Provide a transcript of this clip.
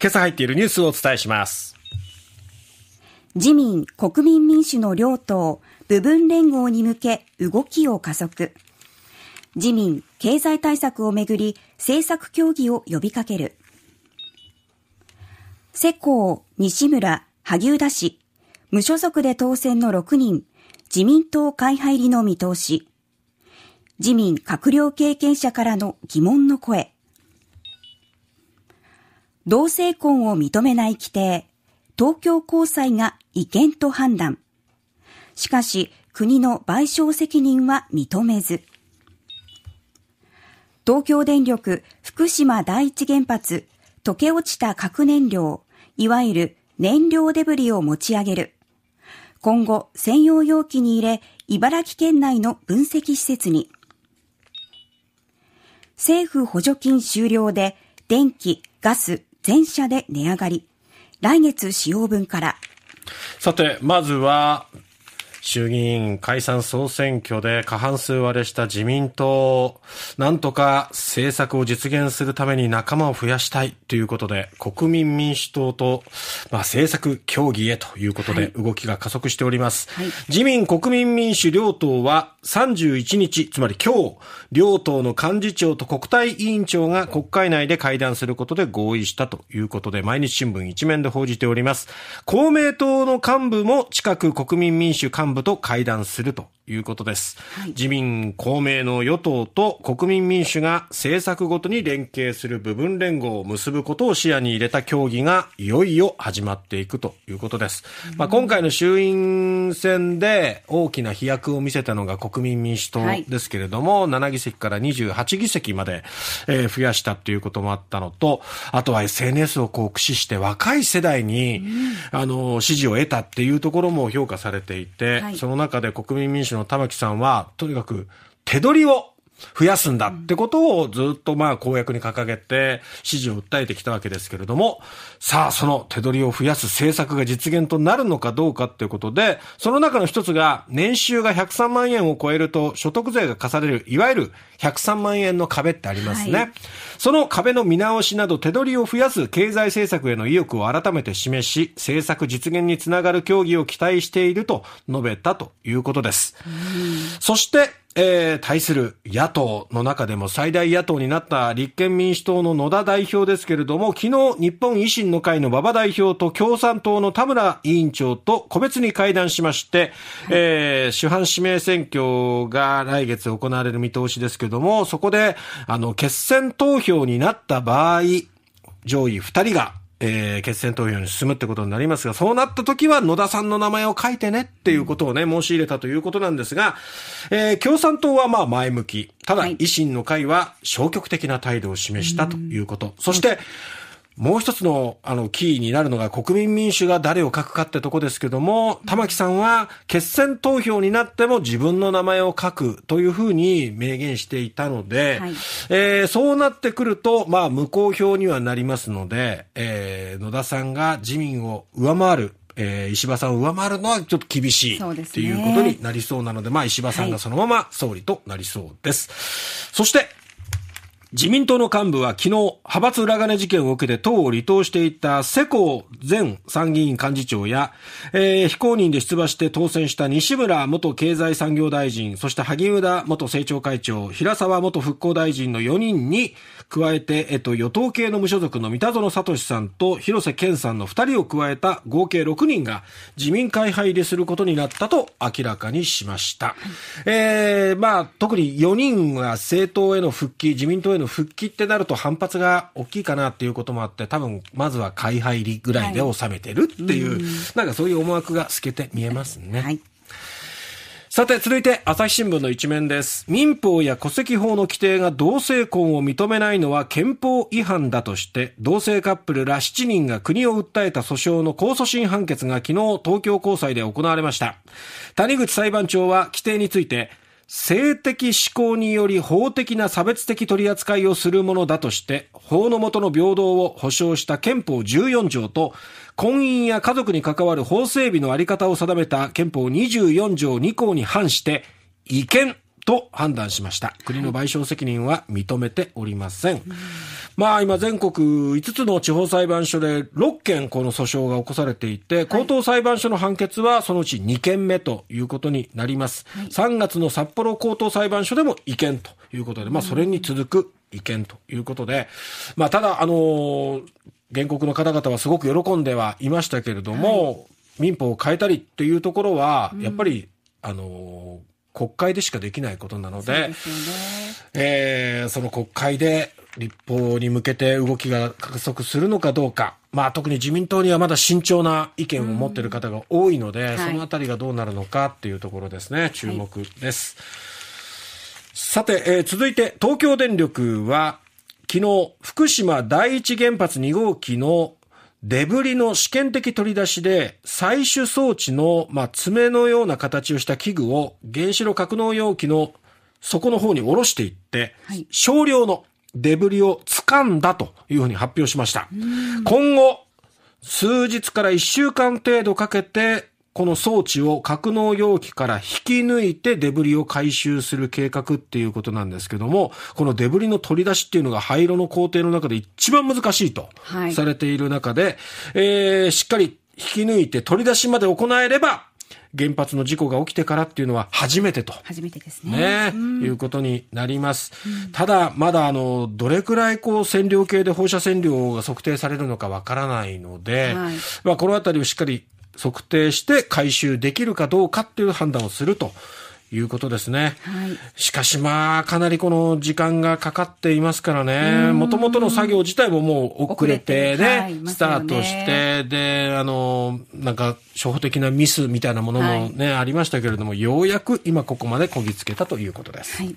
今朝入っているニュースをお伝えします。自民、国民民主の両党、部分連合に向け動きを加速。自民、経済対策をめぐり政策協議を呼びかける。世耕、西村、萩生田氏、無所属で当選の6人、自民党会派入りの見通し。自民閣僚経験者からの疑問の声。同性婚を認めない規定、東京高裁が違憲と判断。しかし、国の賠償責任は認めず。東京電力福島第一原発、溶け落ちた核燃料、いわゆる燃料デブリを持ち上げる。今後、専用容器に入れ、茨城県内の分析施設に。政府補助金終了で、電気、ガス、全社で値上がり。来月使用分から。さて、まずは、衆議院解散総選挙で過半数割れした自民党、なんとか政策を実現するために仲間を増やしたいということで、国民民主党と、まあ、政策協議へということで、動きが加速しております。はい、自民、国民民主両党は31日、つまり今日、両党の幹事長と国対委員長が国会内で会談することで合意したということで、毎日新聞一面で報じております。公明党の幹部も近く国民民主幹部部と会談するということです、はい、自民公明の与党と国民民主が政策ごとに連携する部分連合を結ぶことを視野に入れた協議がいよいよ始まっていくということです、うん、まあ、今回の衆院選で大きな飛躍を見せたのが国民民主党ですけれども、はい、7議席から28議席まで、え増やしたということもあったのとあとは SNS をこう駆使して若い世代に、うん、あの支持を得たっていうところも評価されていて、はい、その中で国民民主のの玉木さんは、とにかく手取りを増やすんだってことをずっとまあ公約に掲げて支持を訴えてきたわけですけれども、さあその手取りを増やす政策が実現となるのかどうかっていうことで、その中の一つが年収が103万円を超えると所得税が課される、いわゆる103万円の壁ってありますね。はい、その壁の見直しなど手取りを増やす経済政策への意欲を改めて示し、政策実現につながる協議を期待していると述べたということです。そして、えー、対する野党の中でも最大野党になった立憲民主党の野田代表ですけれども、昨日日本維新の会の馬場代表と共産党の田村委員長と個別に会談しまして、えー、主犯指名選挙が来月行われる見通しですけれども、そこで、あの、決選投票になった場合、上位2人がえー、決選投票に進むってことになりますが、そうなった時は野田さんの名前を書いてねっていうことをね、申し入れたということなんですが、えー、共産党はまあ前向き。ただ、維新の会は消極的な態度を示したということ。そして、もう一つの、あの、キーになるのが国民民主が誰を書くかってとこですけども、玉木さんは決選投票になっても自分の名前を書くというふうに明言していたので、はい、えー、そうなってくると、まあ、無効票にはなりますので、えー、野田さんが自民を上回る、えー、石破さんを上回るのはちょっと厳しい、ね、っていうことになりそうなので、まあ石破さんがそのまま総理となりそうです。はい、そして、自民党の幹部は昨日、派閥裏金事件を受けて党を離党していた世耕前参議院幹事長や、えー、非公認で出馬して当選した西村元経済産業大臣、そして萩生田元政調会長、平沢元復興大臣の4人に加えて、えっと、与党系の無所属の三田園聡さんと広瀬健さんの2人を加えた合計6人が自民会入りすることになったと明らかにしました。えー、まあ、特に4人は政党への復帰、自民党へへの復帰ってなると反発が大きいかなっていうこともあって、多分、まずは買い入りぐらいで収めてるっていう、はい、なんかそういう思惑が透けて見えますね。はいさて、続いて、朝日新聞の一面です。民法や戸籍法の規定が同性婚を認めないのは憲法違反だとして、同性カップルら7人が国を訴えた訴訟の控訴審判決が昨日、東京高裁で行われました。谷口裁判長は規定について、性的思考により法的な差別的取り扱いをするものだとして、法の下の平等を保障した憲法14条と、婚姻や家族に関わる法整備のあり方を定めた憲法24条2項に反して、違憲と判断しました。国の賠償責任は認めておりません。はい、まあ今全国5つの地方裁判所で6件この訴訟が起こされていて、高等裁判所の判決はそのうち2件目ということになります。はい、3月の札幌高等裁判所でも違憲ということで、まあそれに続く違憲ということで、まあただあのー、原告の方々はすごく喜んではいましたけれども、はい、民法を変えたりっていうところは、やっぱり、うん、あの国会でしかできないことなので、そ、ね、えー、その国会で立法に向けて動きが加速するのかどうか、まあ、特に自民党にはまだ慎重な意見を持っている方が多いので、はい、そのあたりがどうなるのかっていうところですね、注目です。はい、さて、えー、続いて東京電力は、昨日、福島第一原発2号機のデブリの試験的取り出しで採取装置の、まあ、爪のような形をした器具を原子炉格納容器の底の方に下ろしていって、はい、少量のデブリを掴んだというふうに発表しました。今後、数日から1週間程度かけてこの装置を格納容器から引き抜いてデブリを回収する計画っていうことなんですけども、このデブリの取り出しっていうのが廃炉の工程の中で一番難しいとされている中で、はい、えー、しっかり引き抜いて取り出しまで行えれば、原発の事故が起きてからっていうのは初めてと。初めてですね。ね、いうことになります。うん、ただ、まだあの、どれくらいこう、線量計で放射線量が測定されるのかわからないので、はい、まあ、このあたりをしっかり測定して回収できるかどうかっていう判断をすると。いうことですね、はい、しかしまあかなりこの時間がかかっていますからねもともとの作業自体ももう遅れてね、はいスタートしてであのなんか初歩的なミスみたいなものもね、はい、ありましたけれどもようやく今ここまでこぎつけたということです。はい